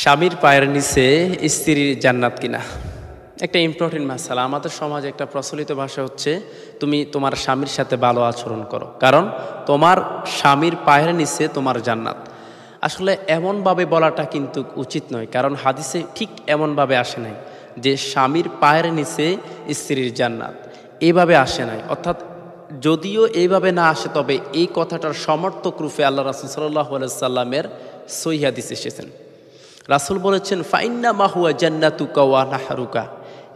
স্বামীর পায়ের নিচে স্ত্রীর জান্নাত কিনা একটা ইম্পর্টেন্ট মাসালা আমাদের সমাজে একটা প্রচলিত ভাষা হচ্ছে তুমি তোমার স্বামীর সাথে ভালো আচরণ করো কারণ তোমার স্বামীর পায়ের নিচে তোমার জান্নাত আসলে এমনভাবে বলাটা কিন্তু উচিত নয় কারণ হাদিসে ঠিক এমনভাবে আসে নাই যে স্বামীর পায়ের নিচে স্ত্রীর জান্নাত এভাবে আসে নাই অর্থাৎ যদিও এইভাবে না আসে তবে এই কথাটার সমর্থক রূপে আল্লাহ রাসুল সাল্লাহ সাল্লামের সহিহাদিস এসেছেন রাসুল বলেছেন ফাইন্না মাহুয়া জান্নাতুকা কওয়া নাহারুকা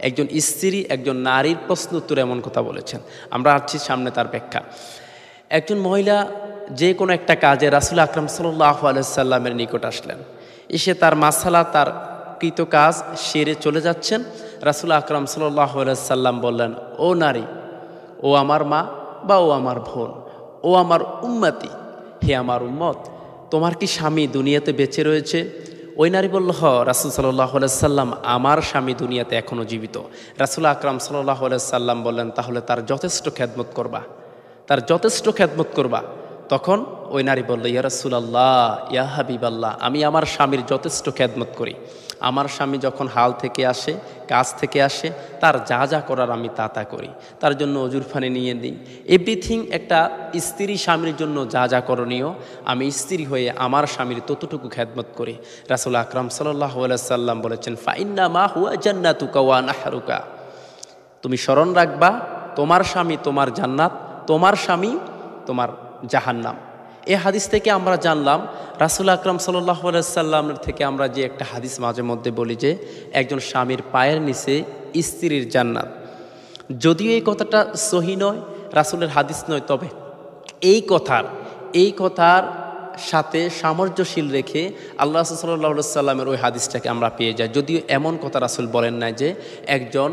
একজন স্ত্রী একজন নারীর প্রশ্ন উত্তর এমন কথা বলেছেন আমরা আসছি সামনে তার ব্যাখ্যা একজন মহিলা যে কোনো একটা কাজে রাসুল আকরম সাল্লাহ আলাইসাল্লামের নিকট আসলেন এসে তার মাসালা তার কৃত কাজ সেরে চলে যাচ্ছেন রাসুল আকরম সাল্লাহ আলাইসাল্লাম বললেন ও নারী ও আমার মা বা ও আমার বোন ও আমার উম্মাতি হে আমার উম্মত তোমার কি স্বামী দুনিয়াতে বেঁচে রয়েছে ওই নারী বলল হ রাসুল সাল্লাহ সাল্লাম আমার স্বামী দুনিয়াতে এখনও জীবিত রাসুল আকরাম সাল্লাহ সাল্লাম বললেন তাহলে তার যথেষ্ট খ্যাদমত করবা তার যথেষ্ট খ্যাদমত করবা তখন ওই নারী বলল ইয়ারসুলাল্লাহ ইয়া হাবিবাল্লাহ আমি আমার স্বামীর যথেষ্ট খেদমত করি আমার স্বামী যখন হাল থেকে আসে কাজ থেকে আসে তার যা যা করার আমি তা তা করি তার জন্য অজুর ফানে নিয়ে দিই এভরিথিং একটা স্ত্রী স্বামীর জন্য যা যা করণীয় আমি স্ত্রী হয়ে আমার স্বামীর ততটুকু খেদমত করি রাসুল আকরাম সাল্লাহ সাল্লাম বলেছেন ফাইন্না মা হুয়া জান্নাতুকা ওয়া নাহারুকা তুমি স্মরণ রাখবা তোমার স্বামী তোমার জান্নাত তোমার স্বামী তোমার জাহান্নাম এ হাদিস থেকে আমরা জানলাম রাসুল আকরাম সাল্লাহ থেকে আমরা যে একটা হাদিস মাঝে মধ্যে বলি যে একজন স্বামীর পায়ের নিচে স্ত্রীর জান্নাত যদিও এই কথাটা সহি নয় রাসুলের হাদিস নয় তবে এই কথার এই কথার সাথে সামর্যশীল রেখে আল্লাহ সাল্লাহ সাল্লামের ওই হাদিসটাকে আমরা পেয়ে যাই যদিও এমন কথা রাসুল বলেন না যে একজন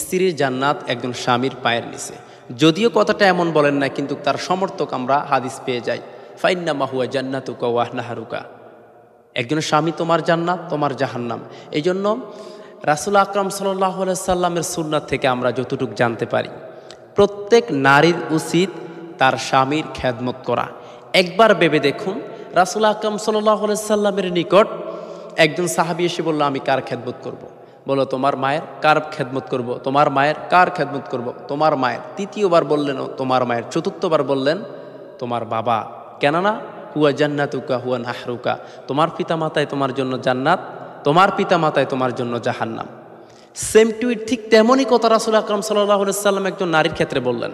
স্ত্রীর জান্নাত একজন স্বামীর পায়ের নিচে যদিও কথাটা এমন বলেন না কিন্তু তার সমর্থক আমরা হাদিস পেয়ে যাই ফাইন্না মাহুয়া জান্নাতুকা কাহারুকা একজন স্বামী তোমার জান্নাত তোমার জাহান্নাম এই জন্য রাসুল আকরাম সাল্লাহসাল্লামের সাল্লামের সুন্নাত থেকে আমরা যতটুকু জানতে পারি প্রত্যেক নারীর উচিত তার স্বামীর খ্যাদমত করা একবার ভেবে দেখুন রাসুল আকরাম সাল্লাহ সাল্লামের নিকট একজন সাহাবি এসে বলল আমি কার খ্যাদমত করবো বলো তোমার মায়ের কার খেদমত করব। তোমার মায়ের কার খেদমত করব। তোমার মায়ের তৃতীয়বার বললেন তোমার মায়ের চতুর্থবার বললেন তোমার বাবা কেননা হুয়া জান্নাতুকা হুয়া নাহরুকা তোমার পিতামাতায় তোমার জন্য জান্নাত তোমার পিতামাতায় তোমার জন্য জাহান্নাম সেম টুইট ঠিক তেমনই কথা রাসুল আকরম সাল্লাহ সাল্লাম একজন নারীর ক্ষেত্রে বললেন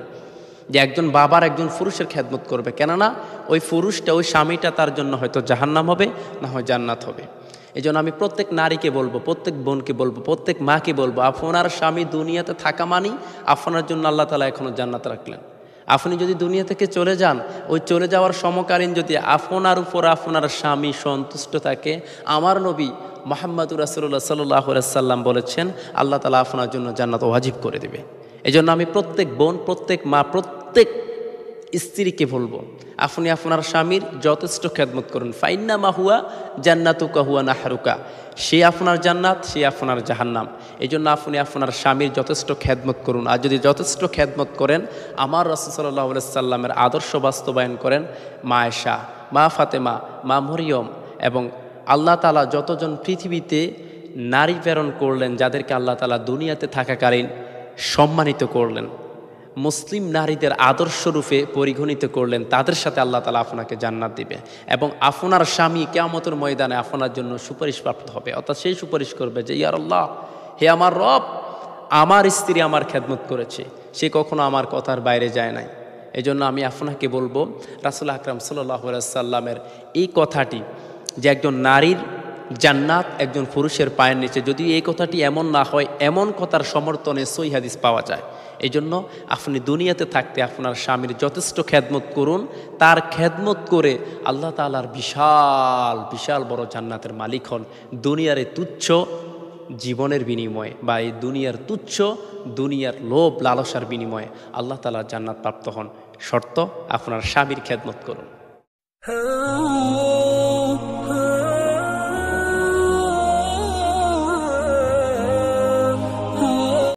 যে একজন বাবার একজন পুরুষের খেদমত করবে কেননা ওই পুরুষটা ওই স্বামীটা তার জন্য হয়তো জাহান্নাম হবে না হয় জান্নাত হবে এই জন্য আমি প্রত্যেক নারীকে বলবো প্রত্যেক বোনকে বলবো প্রত্যেক মাকে বলবো আপনার স্বামী দুনিয়াতে থাকা মানেই আপনার জন্য আল্লাহ তালা এখনও জান্নাত রাখলেন আপনি যদি দুনিয়া থেকে চলে যান ওই চলে যাওয়ার সমকালীন যদি আপনার উপর আপনার স্বামী সন্তুষ্ট থাকে আমার নবী মোহাম্মদুর রাসুল্লাহ সাল্লাহ সাল্লাম বলেছেন আল্লাহ তালা আপনার জন্য জান্নাত ওয়াজিব করে দেবে এই জন্য আমি প্রত্যেক বোন প্রত্যেক মা প্রত্যেক স্ত্রীকে বলবো আপনি আপনার স্বামীর যথেষ্ট খেদমত করুন ফাইন্না মাহুয়া জান্নাতুকা হুয়া নাহারুকা সে আপনার জান্নাত সে আপনার জাহান্নাম এই জন্য আপনি আপনার স্বামীর যথেষ্ট খেদমত করুন আর যদি যথেষ্ট খেদমত করেন আমার রসুল্লাহ সাল্লামের আদর্শ বাস্তবায়ন করেন মা এশা মা ফাতেমা মা মরিয়ম এবং আল্লাহ তালা যতজন পৃথিবীতে নারী প্রেরণ করলেন যাদেরকে আল্লাহ তালা দুনিয়াতে থাকাকালীন সম্মানিত করলেন মুসলিম নারীদের আদর্শরূপে পরিগণিত করলেন তাদের সাথে আল্লাহ তালা আপনাকে জান্নাত দিবে এবং আপনার স্বামী কেয়ামতের ময়দানে আপনার জন্য সুপারিশ প্রাপ্ত হবে অর্থাৎ সেই সুপারিশ করবে যে ইয়ার আল্লাহ হে আমার রব আমার স্ত্রী আমার খেদমত করেছে সে কখনো আমার কথার বাইরে যায় নাই এজন্য আমি আপনাকে বলবো রাসুল আকরাম সাল্লাহ সাল্লামের এই কথাটি যে একজন নারীর জান্নাত একজন পুরুষের পায়ের নিচে যদি এই কথাটি এমন না হয় এমন কথার সমর্থনে সই হাদিস পাওয়া যায় এই জন্য আপনি দুনিয়াতে থাকতে আপনার স্বামীর যথেষ্ট খেদমত করুন তার খ্যাদমত করে আল্লাহ তালার বিশাল বিশাল বড় জান্নাতের মালিক হন দুনিয়ারে তুচ্ছ জীবনের বিনিময়ে বা এই দুনিয়ার তুচ্ছ দুনিয়ার লোভ লালসার বিনিময়ে আল্লাহ তালা জান্নাত প্রাপ্ত হন শর্ত আপনার স্বামীর খেদমত করুন হ্যাঁ।